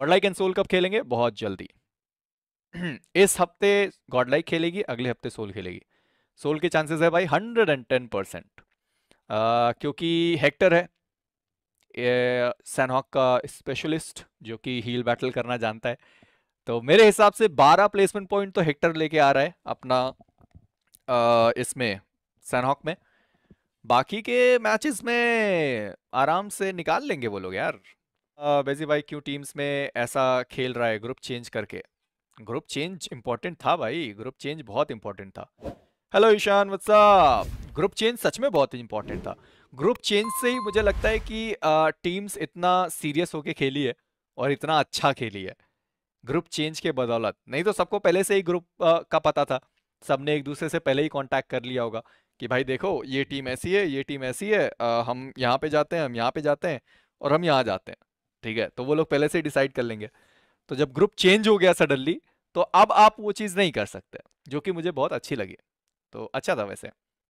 Godlike and soul कब खेलेंगे बहुत जल्दी इस हफ्ते गॉडलाइक खेलेगी अगले हफ्ते सोल खेलेगी सोल के चांसेस है भाई हंड्रेड एंड टेन परसेंट क्योंकि हेक्टर है सैनहॉक का स्पेशलिस्ट जो कि हील बैटल करना जानता है तो मेरे हिसाब से 12 प्लेसमेंट पॉइंट तो हेक्टर लेके आ रहा है अपना इसमें सैनहॉक में बाकी के मैचेस में आराम से निकाल लेंगे वो लोग यार वैसे भाई क्यों टीम्स में ऐसा खेल रहा है ग्रुप चेंज करके ग्रुप चेंज इंपॉर्टेंट था भाई ग्रुप चेंज बहुत इंपॉर्टेंट था hello Ishan what's up group change सच में बहुत इंपॉर्टेंट था ग्रुप चेंज से ही मुझे लगता है कि आ, टीम्स इतना सीरियस होके खेली है और इतना अच्छा खेली है ग्रुप चेंज के बदौलत नहीं तो सबको पहले से ही ग्रुप का पता था सबने एक दूसरे से पहले ही कांटेक्ट कर लिया होगा कि भाई देखो ये टीम ऐसी है ये टीम ऐसी है आ, हम यहाँ पे जाते हैं हम यहाँ पे जाते हैं और हम यहाँ जाते हैं ठीक है तो वो लोग पहले से डिसाइड कर लेंगे तो जब ग्रुप चेंज हो गया सडनली तो अब आप वो चीज़ नहीं कर सकते जो कि मुझे बहुत अच्छी लगी तो अच्छा था वैसे